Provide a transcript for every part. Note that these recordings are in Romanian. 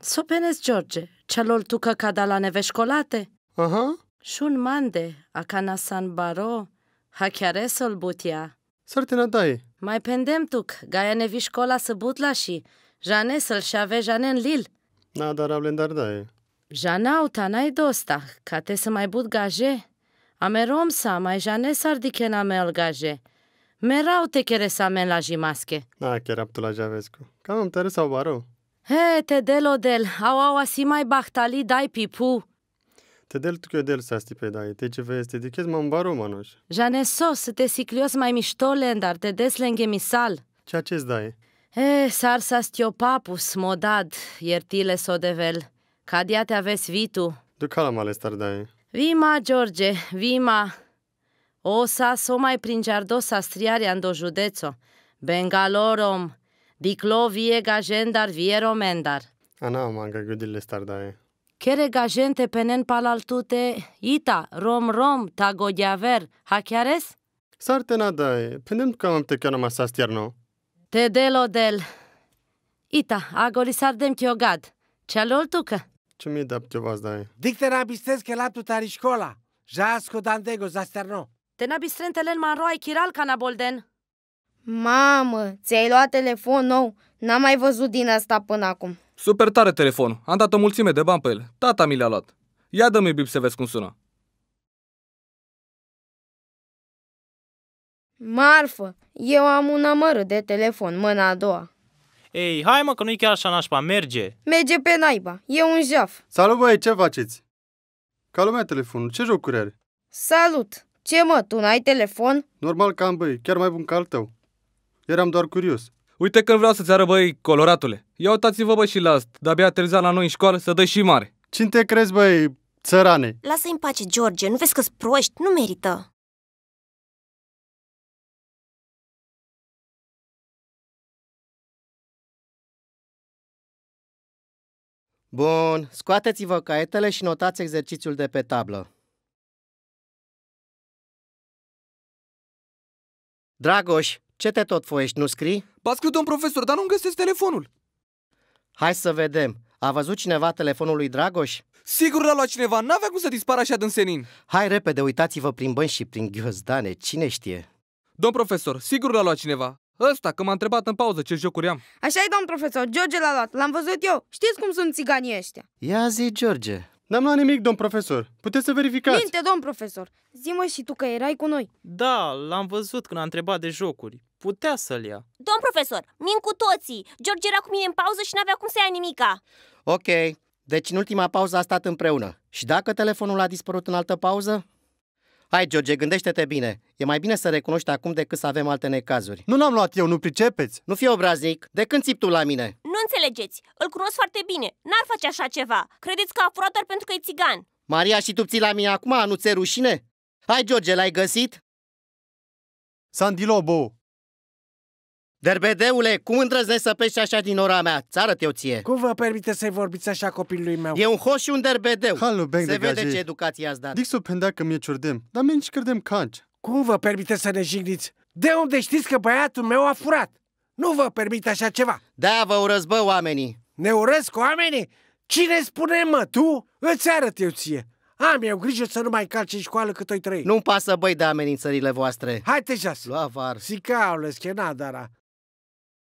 Sopenes George, celor tu cada la neveșcolate? Aha. Și un mande, cana san baro, ha chiar să-l butia. Sartina dai. Mai pendem tuc, gaia nevișcola să butla și, jane să-l șave jane în lil. Na, dar ablendar dai. Jana auta n-ai dosta, ca te să mai but gaje. Amerom sa, mai jane mea îl gaje. Merau te chere să men la jimasche. Na, chiar aptul la javescu. Cam am tare sau barou. He, del, au au asimai bachtali, dai pipu. Tedel tu că del sasti pe dai, te ce vezi, te m mă baro manoș. Jane sos, te siclios mai mișto lendar, te des lengemisal. Ceea ce-ți dai? E, sar papus, modad, iertile s-o devel, Cadia te aves vitu. Ducala male star dai. Vima, George, vima. O s o mai prin giardo sastriarea ando județo. Bengalorom, Diclo vie dar vie romendar. Ana manga gudile stardae. Kere gajente penen palaltute ita rom rom ta tagodjaver hakjares? Sartena dae, penen kamam te kanama sastjerno. Te delo del. Ita, agoli sardem ki ogad. Čalol tuka? Ce mi da, e da ptjova zdaj? Dik te bistez ke laptu tari škola. Žasko dandego zasterno. Te nabistrente len man roj kiral kana bolden. Mamă, ți-ai luat telefon nou? N-am mai văzut din asta până acum. Super tare telefon, Am dat o mulțime de bani pe el. Tata mi l-a luat. Ia dă-mi bip să vezi cum sună. Marfă, eu am un amără de telefon, mâna a doua. Ei, hai mă că nu-i chiar așa nașpa, merge. Merge pe naiba, e un jaf. Salut băi, ce faceți? Ca lumea telefonul, ce jocuri are? Salut! Ce mă, tu n-ai telefon? Normal că am băi, chiar mai bun ca al tău. Eram doar curios. Uite că vreau să-ți arăt, băi, coloratule. Ia uitați-vă, bă, și la asta. De-abia aterizat la noi în școală să dă și mare. Cine te crezi, băi, țărane? Lasă-i în pace, George. Nu vezi că-s proști? Nu merită. Bun, scoateți-vă caietele și notați exercițiul de pe tablă. Dragoș, ce te tot foiești, nu scrii? Ba scriu, domn profesor, dar nu-mi găsesc telefonul. Hai să vedem. A văzut cineva telefonul lui Dragoș? Sigur l-a luat cineva, n-avea cum să dispară așa din senin. Hai repede, uitați-vă prin bani și prin ghiozdane, cine știe? Domn profesor, sigur l-a luat cineva. Ăsta, că m-a întrebat în pauză ce jocuri am. așa e, domn profesor, George l-a luat, l-am văzut eu. Știți cum sunt țiganii ăștia? Ia zi, George. N-am luat nimic, domn profesor. Puteți să verificați. Minte, domn profesor. Zi-mă și tu că erai cu noi. Da, l-am văzut când a întrebat de jocuri putea să-l ia. Domn profesor, min cu toții! George era cu mine în pauză și n-avea cum să ia nimica. Ok, deci în ultima pauză a stat împreună. Și dacă telefonul a dispărut în altă pauză? Hai, George, gândește-te bine. E mai bine să recunoști acum decât să avem alte necazuri. Nu l-am luat eu, nu pricepeți. Nu fi obraznic. De când țipi tu la mine? Nu înțelegeți. Îl cunosc foarte bine. N-ar face așa ceva. Credeți că a furat doar pentru că e țigan. Maria și tu ții la mine acum, nu ți rușine? Hai, George, l-ai găsit? Sandilobo, Derbedeule, cum îndrăznești să pești așa din ora mea? Țară te-o ție. Cum vă permite să-i vorbiți așa copilului meu? E un hoș și un derbedeu. Halo, Se de vede gaje. ce educație ați dat. Dic pendea că mi-e ciurdem, dar mi nici credem canci. Cum vă permite să ne jigniți? De unde știți că băiatul meu a furat? Nu vă permite așa ceva. Da, vă urăsc, bă, oamenii. Ne urăsc oamenii? Cine spune, mă, tu? Îți arăt eu ție. Am eu grijă să nu mai calci în școală cât oi trăi! Nu-mi pasă, băi, de amenințările voastre. Hai jos! Lua var. Sicaule, schenadara.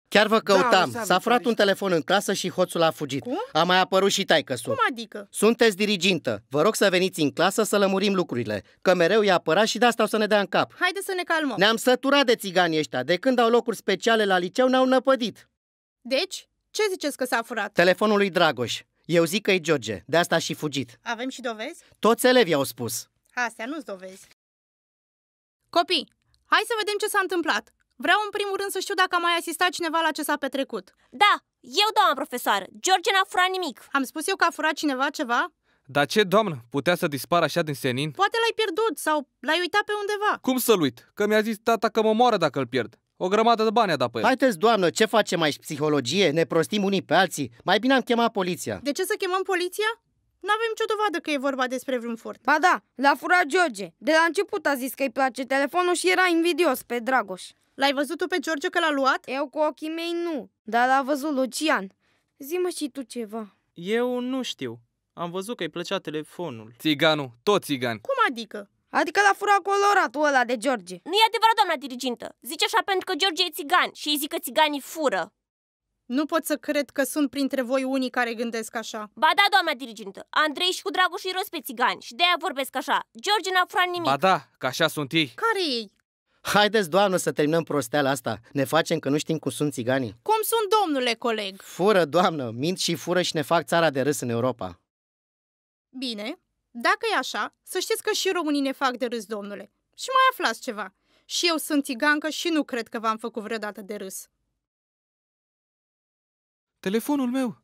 Chiar vă da, căutam. Da, S-a furat un telefon în clasă și hoțul a fugit. Cum? A mai apărut și taică Cum adică? Sunteți dirigintă. Vă rog să veniți în clasă să lămurim lucrurile. Că mereu i-a apărat și de asta o să ne dea în cap. Haide să ne calmăm. Ne-am săturat de țiganii ăștia. De când au locuri speciale la liceu, ne-au năpădit. Deci, ce ziceți că s-a furat? Telefonul lui Dragoș. Eu zic că e George. De asta a și fugit. Avem și dovezi? Toți elevii au spus. Astea nu-s dovezi. Copii, hai să vedem ce s-a întâmplat. Vreau în primul rând să știu dacă a mai asistat cineva la ce s-a petrecut. Da, eu, doamna profesoară, George n-a furat nimic. Am spus eu că a furat cineva ceva? Dar ce, doamnă, putea să dispară așa din senin? Poate l-ai pierdut sau l-ai uitat pe undeva. Cum să-l uit? Că mi-a zis tata că mă moară dacă îl pierd. O grămadă de bani a dat pe el. Haideți, doamnă, ce facem aici? Psihologie? Ne prostim unii pe alții? Mai bine am chemat poliția. De ce să chemăm poliția? Nu avem nicio dovadă că e vorba despre vreun furt. Ba da, l-a furat George. De la început a zis că îi place telefonul și era invidios pe Dragoș. L-ai văzut tu pe George că l-a luat? Eu cu ochii mei nu, dar l-a văzut Lucian. Zi-mă și tu ceva. Eu nu știu. Am văzut că îi plăcea telefonul. Țiganul, tot țigan. Cum adică? Adică l-a furat coloratul ăla de George. Nu e adevărat, doamna dirigintă. Zice așa pentru că George e țigan și îi zic că țiganii fură. Nu pot să cred că sunt printre voi unii care gândesc așa. Ba da, doamna dirigintă, Andrei și cu dragul și rost pe țigani și de-aia vorbesc așa. George n-a furat nimic. Ba da, că așa sunt ei. Care ei? Haideți, doamnă, să terminăm prosteala asta. Ne facem că nu știm cum sunt țiganii. Cum sunt, domnule coleg? Fură, doamnă, mint și fură și ne fac țara de râs în Europa. Bine, dacă e așa, să știți că și românii ne fac de râs, domnule. Și mai aflați ceva. Și eu sunt țigancă și nu cred că v-am făcut vreodată de râs. Telefonul meu!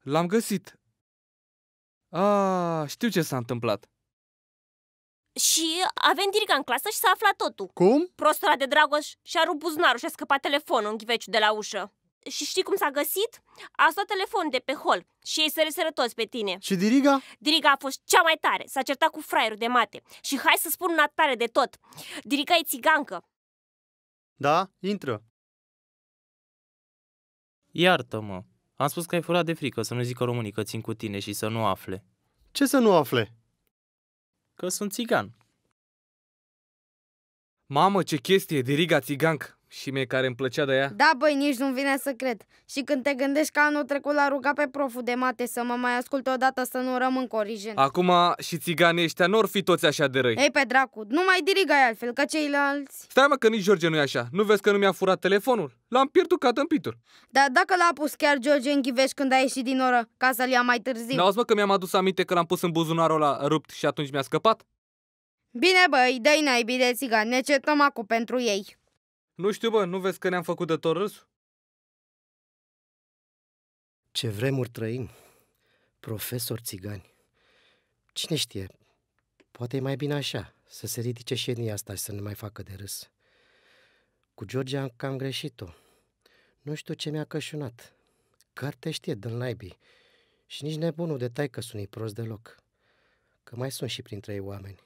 L-am găsit. A, știu ce s-a întâmplat. Și a venit Dirica în clasă și s-a aflat totul. Cum? Prostora de Dragoș și-a rupt buzunarul și a scăpat telefonul în ghiveciu de la ușă și știi cum s-a găsit? A stat telefon de pe hol și ei reseră toți pe tine. Și Diriga? Diriga a fost cea mai tare, s-a certat cu fraierul de mate. Și hai să spun una tare de tot. Diriga e țigancă. Da, intră. Iartă-mă, am spus că ai furat de frică să nu zică românii că țin cu tine și să nu afle. Ce să nu afle? Că sunt țigan. Mamă, ce chestie, Diriga țigancă și mie care îmi plăcea de ea? Da, băi, nici nu-mi vine să cred. Și când te gândești că anul trecut l-a rugat pe proful de mate să mă mai asculte odată să nu rămân origine. Acum și țiganii ăștia n-or fi toți așa de răi. Ei, pe dracu, nu mai dirigai altfel, că ceilalți... Stai mă că nici George nu e așa. Nu vezi că nu mi-a furat telefonul? L-am pierdut ca tâmpitul. Dar dacă l-a pus chiar George în ghiveș când a ieșit din oră, ca să-l ia mai târziu? N-auzi mă că mi-am adus aminte că l-am pus în buzunarul ăla rupt și atunci mi-a scăpat? Bine băi, dă-i naibii de țigan, ne certăm acum pentru ei. Nu știu, bă, nu vezi că ne-am făcut de tot râsul? Ce vremuri trăim, profesori țigani. Cine știe, poate e mai bine așa, să se ridice și etnia asta și să ne mai facă de râs. Cu George am cam greșit-o. Nu știu ce mi-a cășunat. Carte știe dă naibii. Și nici nebunul de tai că sunt prost deloc. Că mai sunt și printre ei oameni.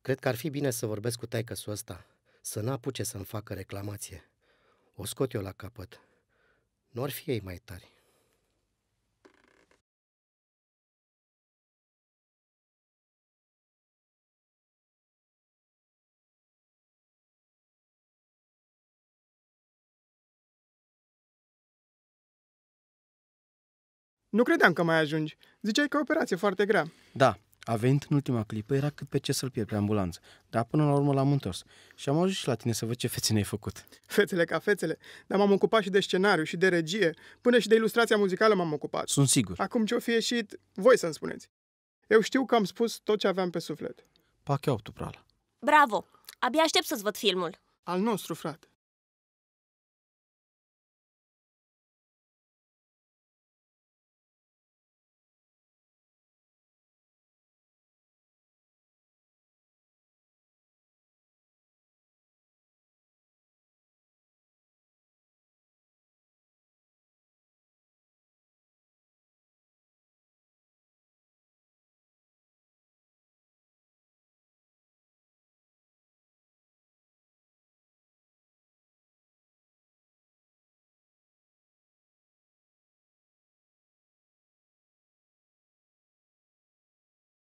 Cred că ar fi bine să vorbesc cu taicăsul ăsta, să n-apuce să-mi facă reclamație. O scot eu la capăt. Nu ar fi ei mai tari. Nu credeam că mai ajungi. Ziceai că e o operație foarte grea. Da, a venit în ultima clipă, era cât pe ce să-l pierd pe ambulanță. Dar până la urmă l-am întors. Și am ajuns și la tine să văd ce fețe ne-ai făcut. Fețele ca fețele. Dar m-am ocupat și de scenariu, și de regie, până și de ilustrația muzicală m-am ocupat. Sunt sigur. Acum ce o fi ieșit, voi să-mi spuneți. Eu știu că am spus tot ce aveam pe suflet. Pa chiar tu, Bravo! Abia aștept să-ți văd filmul. Al nostru, frate.